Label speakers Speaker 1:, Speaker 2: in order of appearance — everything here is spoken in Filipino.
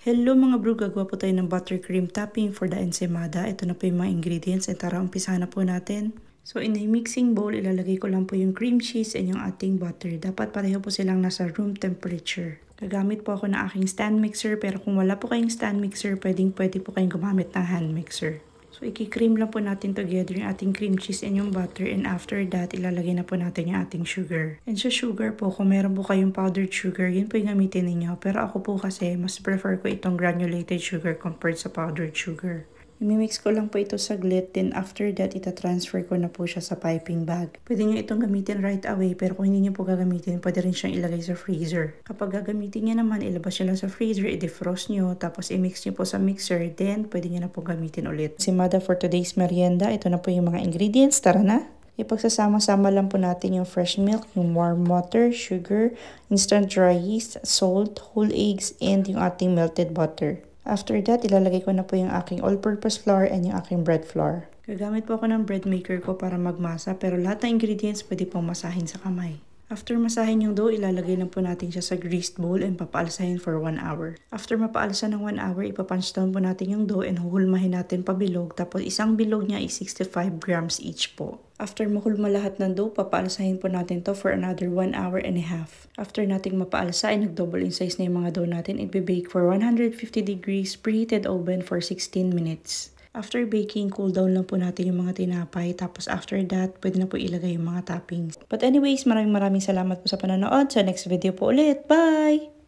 Speaker 1: Hello mga bro, gagawa po tayo ng buttercream topping for the ensaymada. Ito na po yung mga ingredients at tara umpisa na po natin. So in a mixing bowl, ilalagay ko lang po yung cream cheese and yung ating butter. Dapat pareho po silang nasa room temperature. Gagamit po ako ng aking stand mixer pero kung wala po kayong stand mixer, pwedeng pwede po kayong gumamit ng hand mixer. So, ikikream lang po natin together yung ating cream cheese and yung butter. And after that, ilalagay na po natin yung ating sugar. And sa sugar po, kung meron po kayong powdered sugar, yun po yung gamitin ninyo. Pero ako po kasi, mas prefer ko itong granulated sugar compared sa powdered sugar. Imimix ko lang po ito saglit, then after that, itatransfer ko na po siya sa piping bag. Pwede nyo itong gamitin right away, pero kung hindi nyo po gagamitin, pwede rin siyang ilagay sa freezer. Kapag gagamitin nyo naman, ilabas nyo lang sa freezer, i-defrost nyo, tapos i-mix nyo po sa mixer, then pwede nyo na po gamitin ulit. Si Simada for today's merienda, ito na po yung mga ingredients, tara na! Ipagsasama-sama lang po natin yung fresh milk, yung warm water, sugar, instant dry yeast, salt, whole eggs, and yung ating melted butter. After that, ilalagay ko na po yung aking all-purpose flour and yung aking bread flour. Gagamit po ako ng bread maker ko para magmasa pero lahat ng ingredients pwede pong masahin sa kamay. After masahin yung dough, ilalagay lang po natin siya sa greased bowl and papaalsahin for 1 hour. After mapaalsa ng 1 hour, ipapunch down po natin yung dough and huhulmahin natin pabilog. Tapos isang bilog niya is 65 grams each po. After mahulma lahat ng dough, papaalsahin po natin to for another 1 hour and a half. After nating mapaalsa ay nag-double in size na yung mga dough natin, Ibe-bake for 150 degrees preheated oven for 16 minutes. After baking, cool down lang po natin yung mga tinapay. Tapos after that, pwede na po ilagay yung mga toppings. But anyways, maraming maraming salamat po sa panonood. Sa next video po ulit. Bye!